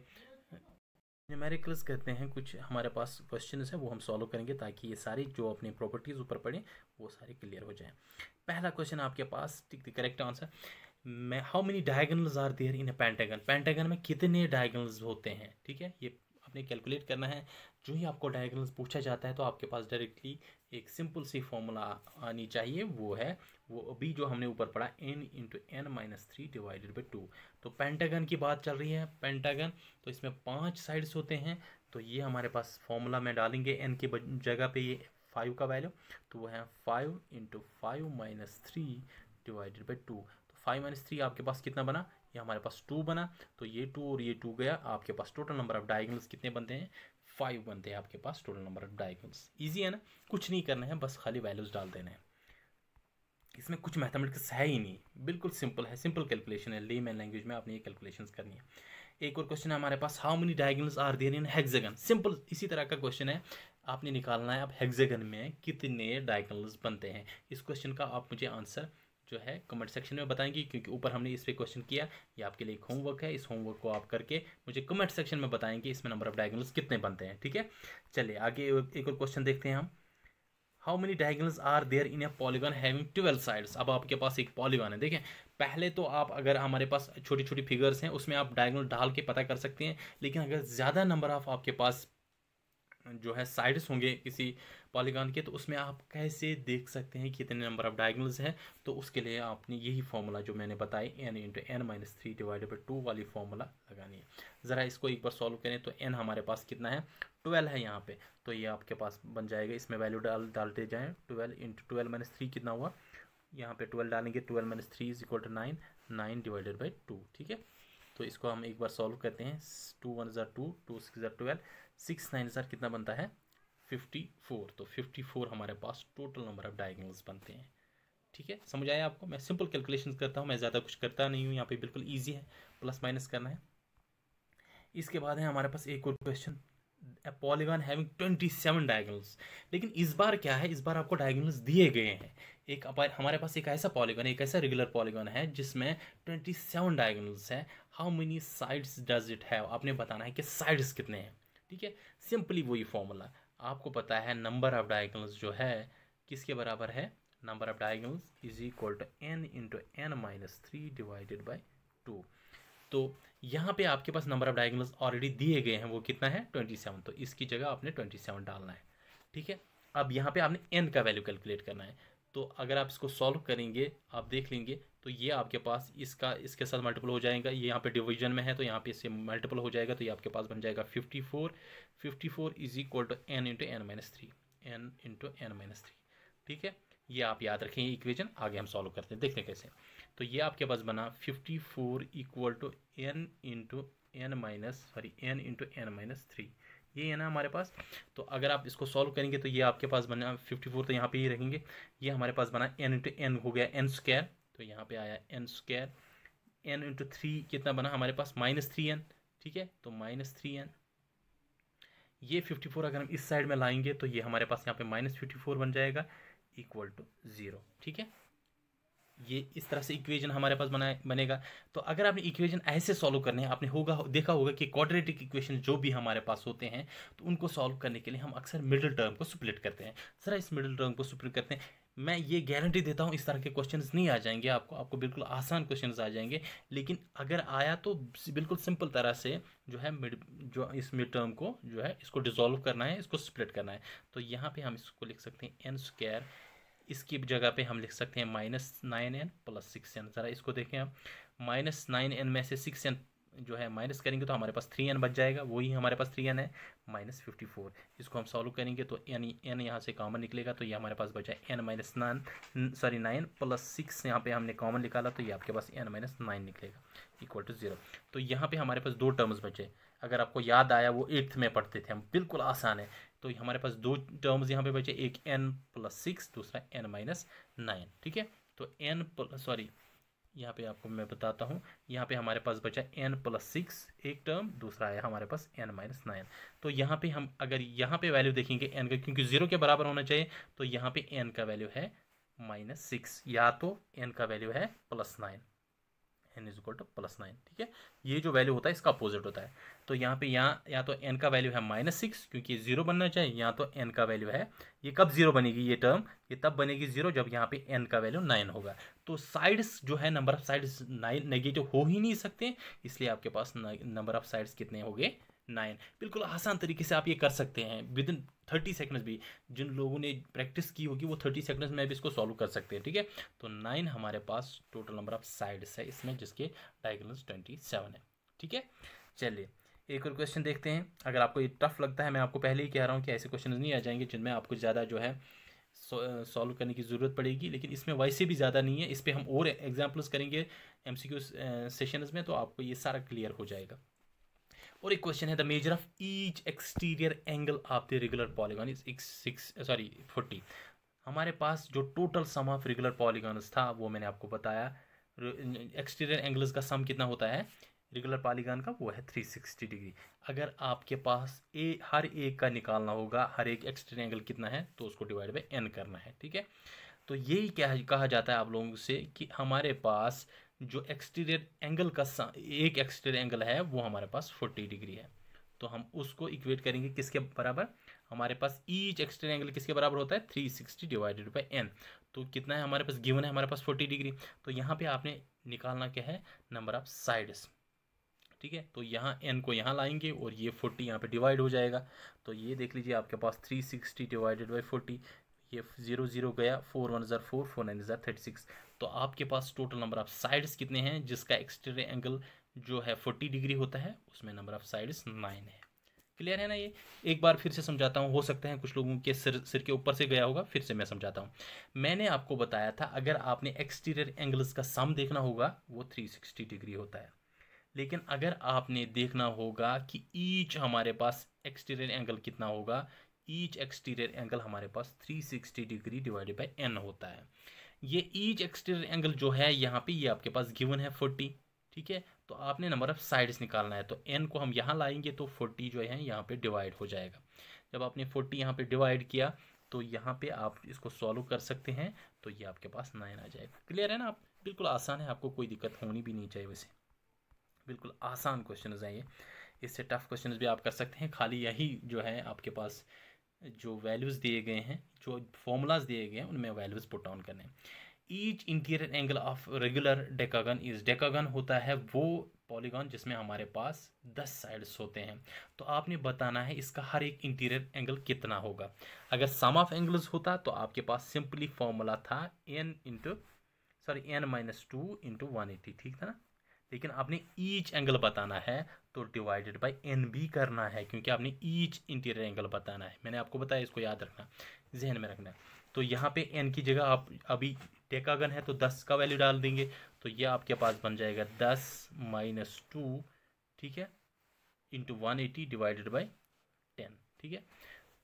A: न्यूमेरिकल्स कहते हैं कुछ हमारे पास क्वेश्चन हैं वो हम सॉल्व करेंगे ताकि ये सारी जो अपनी प्रॉपर्टीज़ ऊपर पड़े वो सारे क्लियर हो जाएँ पहला क्वेश्चन आपके पास ठीक correct answer how many diagonals are there in a pentagon pentagon में कितने डायगनल्स होते हैं ठीक है ये आपने कैलकुलेट करना है जो ही आपको डायगनल्स पूछा जाता है तो आपके पास डायरेक्टली एक सिंपल सी फॉर्मूला आनी चाहिए वो है वो अभी जो हमने ऊपर पढ़ा n into n minus three divided by two तो पेंटागन की बात चल रही है पेंटागन तो इसमें पांच साइड्स होते हैं तो ये हमारे पास फॉर्मूला में डालेंगे एन की जगह पे ये फाइव का वैल्यू तो वो है five into five minus three divided by two five minus three आपके पास कितना बना ये हमारे पास टू बना तो ये टू और ये टू गया आपके पास टोटल नंबर ऑफ डायगनल्स कितने बनते हैं फाइव बनते हैं आपके पास total number of diagonals easy है ना कुछ नहीं करना है बस खाली वैल्यूज़ डाल देना है इसमें कुछ मैथमेटिक्स है ही नहीं बिल्कुल सिंपल है सिंपल कैलकुलेशन है लेमैन लैंग्वेज में आपने ये कैलकुलेशन करनी है एक और क्वेश्चन है हमारे पास how many diagonals are there in hexagon simple इसी तरह का क्वेश्चन है आपने निकालना है अब हेक्सागन में कितने डायगनल्स बनते हैं इस क्वेश्चन का आप मुझे आंसर जो है कमेंट सेक्शन में बताएंगी क्योंकि ऊपर हमने इस पर क्वेश्चन किया ये आपके लिए एक होमवर्क है इस होमवर्क को आप करके मुझे कमेंट सेक्शन में बताएंगे इसमें नंबर ऑफ डायगनल्स कितने बनते हैं ठीक है चलिए आगे एक और क्वेश्चन देखते हैं हम how many diagonals are there in a polygon having twelve sides अब आपके पास एक पॉलीगॉन है देखें पहले तो आप अगर हमारे पास छोटी छोटी फिगर्स हैं उसमें आप डायगनल डाल के पता कर सकते हैं लेकिन अगर ज़्यादा नंबर ऑफ आपके पास जो है साइड्स होंगे किसी पॉलीगॉन के तो उसमें आप कैसे देख सकते हैं कितने नंबर ऑफ डायगनल्स हैं तो उसके लिए आपने यही फार्मूला जो मैंने बताई n into n minus three divided by two वाली फार्मूला लगानी है ज़रा इसको एक बार सॉल्व करें तो एन हमारे पास कितना है ट्वेल्व है यहाँ पे तो ये आपके पास बन जाएगा इसमें वैल्यू डाल डालते जाएँ twelve into twelve minus three कितना हुआ यहाँ पर ट्वेल्व डालेंगे twelve minus three is equal to nine nine divided by two ठीक है तो इसको हम एक बार सॉल्व करते हैं टू वन ज़ार टू टू सिक्स ज़ार ट्वेल्व सिक्स नाइन हज़ार कितना बनता है फिफ्टी फोर तो फिफ्टी फोर हमारे पास टोटल नंबर ऑफ डायगनल्स बनते हैं ठीक है समझ आया आपको मैं सिंपल कैलकुलेशन करता हूँ मैं ज़्यादा कुछ करता नहीं हूँ यहाँ पे बिल्कुल ईजी है प्लस माइनस करना है इसके बाद है हमारे पास एक और question polygon having twenty seven diagonals लेकिन इस बार क्या है इस बार आपको डायगनल्स दिए गए हैं एक हमारे पास एक ऐसा पॉलीगॉन एक ऐसा रेगुलर पॉलीगॉन है जिसमें ट्वेंटी सेवन डायगनल्स है how many sides does it have आपने बताना है कि साइड्स कितने हैं ठीक है सिंपली वही फॉर्मूला आपको पता है नंबर ऑफ डायगनल्स जो है किसके बराबर है number of diagonals is equal to n into n minus three divided by two तो यहाँ पे आपके पास नंबर ऑफ डायगनल्स ऑलरेडी दिए गए हैं वो कितना है ट्वेंटी सेवन तो इसकी जगह आपने ट्वेंटी सेवन डालना है ठीक है अब यहाँ पे आपने एन का वैल्यू कैलकुलेट करना है तो अगर आप इसको सॉल्व करेंगे आप देख लेंगे तो ये आपके पास इसका इसके साथ मल्टीपल हो जाएगा ये यहाँ पे डिवीजन में है तो यहाँ पे इससे मल्टीपल हो जाएगा तो ये आपके पास बन जाएगा 54 54 is equal to n into n minus three n into n minus three ठीक है ये आप याद रखें इक्वेजन आगे हम सॉल्व करते हैं देखते कैसे तो ये आपके पास बना fifty four equal to n into n minus sorry n into n minus three ये है ना हमारे पास तो अगर आप इसको सॉल्व करेंगे तो ये आपके पास बना फिफ्टी फोर तो यहाँ पे ही रखेंगे ये हमारे पास बना एन इंटू एन हो गया एन स्क्वायर तो यहाँ पे आया n square n into three कितना बना हमारे पास माइनस थ्री एन ठीक है तो माइनस थ्री एन ये फिफ्टी फोर अगर हम इस साइड में लाएंगे तो ये हमारे पास यहाँ पे माइनस फिफ्टी फोर बन जाएगा इक्वल टू ज़ीरो ठीक है ये इस तरह से इक्वेशन हमारे पास बना बनेगा तो अगर आपने इक्वेशन ऐसे सॉल्व करने हैं आपने होगा देखा होगा कि क्वाड्रेटिक इक्वेशन जो भी हमारे पास होते हैं तो उनको सॉल्व करने के लिए हम अक्सर मिडिल टर्म को सुप्लिट करते हैं ज़रा इस मिडिल टर्म को सुप्लिट करते हैं मैं ये गारंटी देता हूँ इस तरह के क्वेश्चन नहीं आ जाएंगे आपको आपको बिल्कुल आसान क्वेश्चन आ जाएंगे लेकिन अगर आया तो बिल्कुल सिंपल तरह से जो है मिड जो इस मिड टर्म को जो है इसको डिजोल्व करना है इसको स्प्लिट करना है तो यहाँ पे हम इसको लिख सकते हैं एन स्क्र इसकी जगह पे हम लिख सकते हैं minus nine n plus six n ज़रा इसको देखें आप माइनस नाइन एन में से सिक्स एन जो है माइनस करेंगे तो हमारे पास थ्री एन बच जाएगा वही हमारे पास थ्री एन है माइनस फिफ्टी फोर इसको हम सॉल्व करेंगे तो यानी एन यहाँ से कॉमन निकलेगा तो ये हमारे पास बचा n minus nine sorry nine plus six यहाँ पे हमने कॉमन निकाला तो ये आपके पास एन माइनस नाइन निकलेगा इक्वल टू जीरो तो यहाँ पे हमारे पास दो टर्म्स बचे अगर आपको याद आया वो एट्थ में पढ़ते थे हम बिल्कुल आसान है तो हमारे पास दो टर्म्स यहाँ पे बचे एक एन प्लस सिक्स दूसरा एन माइनस नाइन ठीक है तो एन सॉरी यहाँ पे आपको मैं बताता हूँ यहाँ पे हमारे पास बचा एन प्लस सिक्स एक टर्म दूसरा आया हमारे पास एन माइनस नाइन तो यहाँ पे हम अगर यहाँ पे वैल्यू देखेंगे एन का क्योंकि ज़ीरो के बराबर होना चाहिए तो यहाँ पे एन का वैल्यू है माइनस सिक्स या तो एन का वैल्यू है plus nine n is equal to plus nine ठीक है ये जो वैल्यू होता है इसका अपोजिट होता है तो यहाँ पे यहाँ या तो एन का वैल्यू है माइनस सिक्स क्योंकि जीरो बनना चाहिए यहाँ तो एन का वैल्यू है ये कब जीरो बनेगी ये टर्म ये तब बनेगी जीरो जब यहाँ पे एन का वैल्यू नाइन होगा तो साइड्स जो है number of sides nine negative हो ही नहीं सकते इसलिए आपके पास नंबर ऑफ साइड्स कितने हो गए नाइन बिल्कुल आसान तरीके से आप ये कर सकते हैं विद इन थर्टी सेकेंड्स भी जिन लोगों ने प्रैक्टिस की होगी वो थर्टी सेकंड्स में भी इसको सॉल्व कर सकते हैं ठीक है तो नाइन हमारे पास टोटल नंबर ऑफ साइड्स है इसमें जिसके डायगनल्स ट्वेंटी सेवन है ठीक है चलिए एक और क्वेश्चन देखते हैं अगर आपको ये टफ लगता है मैं आपको पहले ही कह रहा हूँ कि ऐसे क्वेश्चन नहीं आ जाएंगे जिनमें आपको ज़्यादा जो है सॉल्व करने की ज़रूरत पड़ेगी लेकिन इसमें वैसे भी ज़्यादा नहीं है इस पर हम और एग्जाम्पल्स करेंगे एम सी क्यू में तो आपको ये सारा क्लियर हो जाएगा और एक क्वेश्चन है the measure of each exterior angle of the regular polygon is six sorry forty हमारे पास जो total sum of regular polygons था वो मैंने आपको बताया एक्सटीरियर एंगल्स का सम कितना होता है रेगुलर पॉलीगॉन का वो है थ्री सिक्सटी डिग्री अगर आपके पास ए हर एक का निकालना होगा हर एक एक्सटीरियर एंगल कितना है तो उसको डिवाइड बाई एन करना है ठीक है तो यही क्या कहा जाता है आप लोगों से कि हमारे पास जो एक्सटीरियर एंगल का एक एक्सटीरियर एंगल है वो हमारे पास फोर्टी डिग्री है तो हम उसको इक्वेट करेंगे किसके बराबर हमारे पास ईच एक्सटीरियर एंगल किसके बराबर होता है three sixty divided by n तो कितना है हमारे पास गिवन है हमारे पास फोर्टी डिग्री तो यहाँ पे आपने निकालना क्या है नंबर ऑफ साइड्स ठीक है तो यहाँ एन को यहाँ लाएंगे और ये फोर्टी यहाँ पर डिवाइड हो जाएगा तो ये देख लीजिए आपके पास three sixty divided by forty ये ज़ीरो ज़ीरो गया फोर वन हज़ार फोर फोर नाइन हज़ार थर्टी सिक्स तो आपके पास टोटल नंबर ऑफ़ साइड्स कितने हैं जिसका एक्सटीरियर एंगल जो है फोर्टी डिग्री होता है उसमें नंबर ऑफ़ साइड्स नाइन है क्लियर है ना ये एक बार फिर से समझाता हूँ हो सकता है कुछ लोगों के सिर सिर के ऊपर से गया होगा फिर से मैं समझाता हूँ मैंने आपको बताया था अगर आपने एक्सटीरियर एंगल्स का सम देखना होगा वो थ्री सिक्सटी डिग्री होता है लेकिन अगर आपने देखना होगा कि ईच हमारे पास एक्सटीरियर एंगल कितना होगा ईच एक्सटीरियर एंगल हमारे पास 360 डिग्री डिवाइडेड बाय एन होता है ये ईच एक्सटीरियर एंगल जो है यहाँ पे ये आपके पास गिवन है 40 ठीक है तो आपने नंबर ऑफ साइड्स निकालना है तो एन को हम यहाँ लाएंगे तो 40 जो है यहाँ पे डिवाइड हो जाएगा जब आपने 40 यहाँ पे डिवाइड किया तो यहाँ पे आप इसको सॉल्व कर सकते हैं तो ये आपके पास नाइन आ जाएगा क्लियर है ना आप बिल्कुल आसान है आपको कोई दिक्कत होनी भी नहीं चाहिए वैसे बिल्कुल आसान क्वेश्चन है ये इससे टफ क्वेश्चन भी आप कर सकते हैं खाली यही जो है आपके पास जो वैल्यूज़ दिए गए हैं जो फॉर्मूलाज दिए गए हैं उनमें वैल्यूज़ पुट डाउन करने each interior angle of regular decagon is decagon होता है वो पॉलीगॉन जिसमें हमारे पास दस साइड्स होते हैं तो आपने बताना है इसका हर एक इंटीरियर एंगल कितना होगा अगर सम ऑफ एंगल्स होता तो आपके पास सिंपली फॉर्मूला था n into sorry n minus two into one eighty ठीक था ना लेकिन आपने ईच एंगल बताना है तो डिवाइडेड बाय एन बी करना है क्योंकि आपने ईच इंटीरियर एंगल बताना है मैंने आपको बताया इसको याद रखना जहन में रखना है तो यहाँ पे एन की जगह आप अभी टेकागन है तो दस का वैल्यू डाल देंगे तो ये आपके पास बन जाएगा दस माइनस टू ठीक है into one eighty divided by ten ठीक है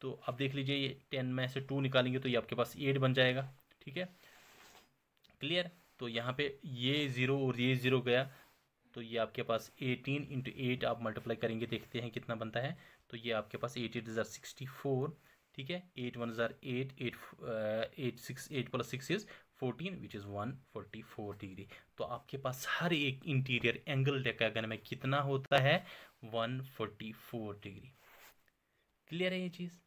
A: तो आप देख लीजिए ये टेन में से टू निकालेंगे तो ये आपके पास एट बन जाएगा ठीक है क्लियर तो यहाँ पे ये ज़ीरो और ये ज़ीरो गया तो ये आपके पास 18 इंटू एट आप मल्टीप्लाई करेंगे देखते हैं कितना बनता है तो ये आपके पास एट एट हज़ार सिक्सटी फोर ठीक है एट वन हज़ार eight eight eight six eight plus six is fourteen which is one forty four degree तो आपके पास हर एक इंटीरियर एंगल डेकागन में कितना होता है one forty four degree clear है ये चीज़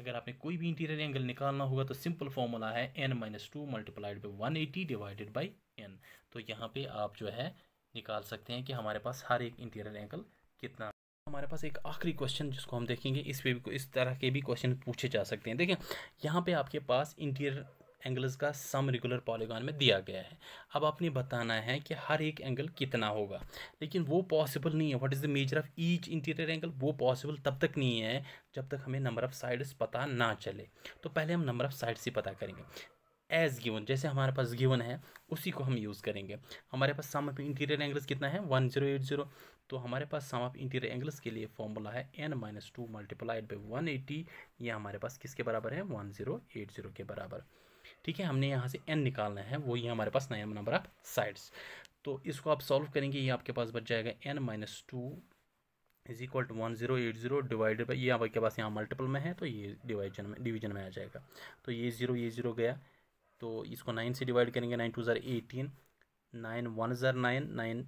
A: अगर आपने कोई भी इंटीरियर एंगल निकालना होगा तो सिंपल फॉर्मूला है n minus two multiplied by one eighty divided by n तो यहाँ पे आप जो है निकाल सकते हैं कि हमारे पास हर एक इंटीरियर एंगल कितना हमारे पास एक आखिरी क्वेश्चन जिसको हम देखेंगे इस पे भी इस तरह के भी क्वेश्चन पूछे जा सकते हैं देखिए यहाँ पे आपके पास इंटीरियर एंगल्स का सम रेगुलर पॉलीगॉन में दिया गया है अब आपने बताना है कि हर एक एंगल कितना होगा लेकिन वो पॉसिबल नहीं है what is the measure of each interior angle वो पॉसिबल तब तक नहीं है जब तक हमें नंबर ऑफ़ साइड्स पता ना चले तो पहले हम नंबर ऑफ़ साइड्स ही पता करेंगे एज गिवन जैसे हमारे पास गिवन है उसी को हम यूज़ करेंगे हमारे पास सम ऑफ इंटीरियर एंगल्स कितना है वन जीरो एट जीरो तो हमारे पास सम ऑफ इंटीरियर एंगल्स के लिए फॉर्मूला है n minus two multiplied by one eighty ये हमारे पास किसके बराबर है वन जीरो एट जीरो के बराबर ठीक है हमने यहाँ से एन निकालना है वही हमारे पास नया नंबर ऑफ साइड्स तो इसको आप सॉल्व करेंगे ये आपके पास बच जाएगा n minus two is equal to one zero eight zero divided by ये आपके पास यहाँ मल्टीपल में है तो ये डिवाइजन में डिवीजन में आ जाएगा तो ये ज़ीरो ये ज़ीरो गया तो इसको नाइन से डिवाइड करेंगे नाइन टू ज़ार एटीन नाइन वन ज़ार नाइन नाइन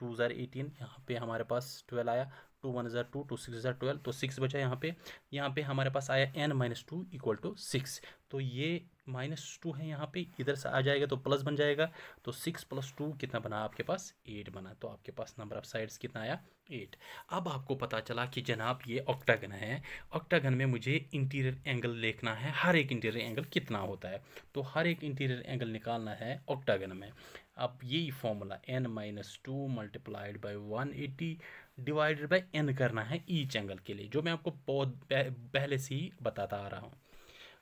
A: टू ज़ार एटीन यहाँ पे हमारे पास ट्वेल्व आया टू वन हज़ार टू टू सिक्स हज़ार ट्वेल्व तो सिक्स बचा यहाँ पे यहाँ पे हमारे पास आया n minus two equal to six तो ये माइनस टू है यहाँ पे इधर से आ जाएगा तो प्लस बन जाएगा तो सिक्स प्लस टू कितना बना आपके पास एट बना तो आपके पास नंबर ऑफ साइड्स कितना आया एट अब आपको पता चला कि जनाब ये ऑक्टागन है ऑक्टागन में मुझे इंटीरियर एंगल लिखना है हर एक इंटीरियर एंगल कितना होता है तो हर एक इंटीरियर एंगल निकालना है ऑक्टागन में अब यही formula n minus two multiplied by one eighty divided by n करना है ईच एंगल के लिए जो मैं आपको बहुत पहले से ही बताता आ रहा हूँ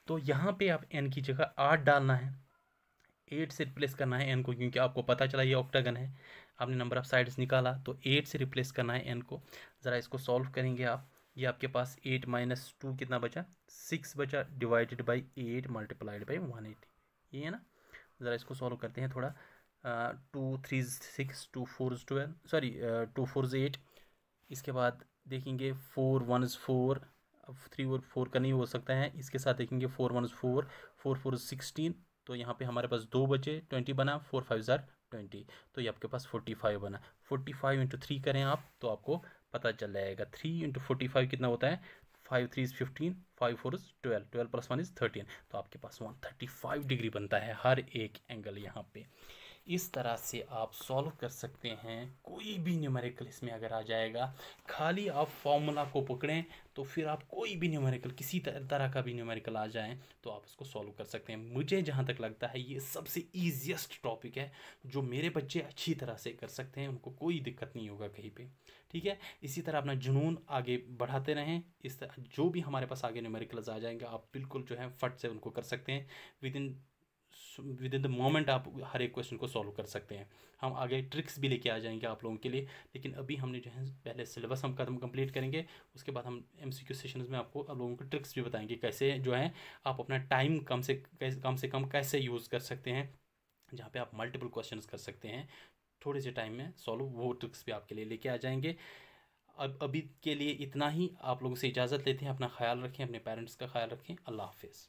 A: तो यहाँ पे आप एन की जगह आठ डालना है एट से रिप्लेस करना है एन को क्योंकि आपको पता चला ये ऑक्टागन है आपने नंबर ऑफ साइड्स निकाला तो एट से रिप्लेस करना है एन को ज़रा इसको सॉल्व करेंगे आप ये आपके पास एट माइनस टू कितना बचा सिक्स बचा divided by eight multiplied by one eighty ये है ना ज़रा इसको सॉल्व करते हैं थोड़ा two three six two four twelve sorry two four eight इसके बाद देखेंगे four one is four three और फोर का नहीं हो सकता है इसके साथ देखेंगे four one four four four sixteen तो यहाँ पे हमारे पास दो बचे ट्वेंटी बना फोर फाइव ज़ार ट्वेंटी तो ये आपके पास फोर्टी फाइव बना फोर्टी फाइव इंटू थ्री करें आप तो आपको पता चल जाएगा थ्री इंटू फोर्टी फाइव कितना होता है five three is fifteen five four is twelve twelve plus one is thirteen तो आपके पास वन थर्टी फाइव डिग्री बनता है हर एक एंगल यहाँ पे इस तरह से आप सॉल्व कर सकते हैं कोई भी न्यूमेरिकल इसमें अगर आ जाएगा खाली आप फॉर्मूला को पकड़ें तो फिर आप कोई भी न्यूमेरिकल किसी तरह का भी न्यूमेरिकल आ जाए तो आप इसको सॉल्व कर सकते हैं मुझे जहाँ तक लगता है ये सबसे ईजिएस्ट टॉपिक है जो मेरे बच्चे अच्छी तरह से कर सकते हैं उनको कोई दिक्कत नहीं होगा कहीं पर ठीक है इसी तरह अपना जुनून आगे बढ़ाते रहें इस तरह जो भी हमारे पास आगे न्यूमेरिकल्स आ जाएंगे आप बिल्कुल जो है फट से उनको कर सकते हैं within within the moment आप हर एक क्वेश्चन को सॉल्व कर सकते हैं हम आगे ट्रिक्स भी लेके आ जाएंगे आप लोगों के लिए लेकिन अभी हमने जो है पहले सिलेबस हम कदम कंप्लीट करेंगे उसके बाद हम एम सी क्यू सेशन में आपको आप लोगों को ट्रिक्स भी बताएंगे कैसे जो है आप अपना टाइम कम से कम से कम कैसे यूज़ कर सकते हैं जहाँ पे आप मल्टीपल क्वेश्चंस कर सकते हैं थोड़े से टाइम में सॉल्व वो ट्रिक्स भी आपके लिए लेके आ जाएंगे अब अभी के लिए इतना ही आप लोगों से इजाज़त लेते हैं अपना ख्याल रखें अपने पेरेंट्स का ख्याल रखें अल्लाह हाफिज़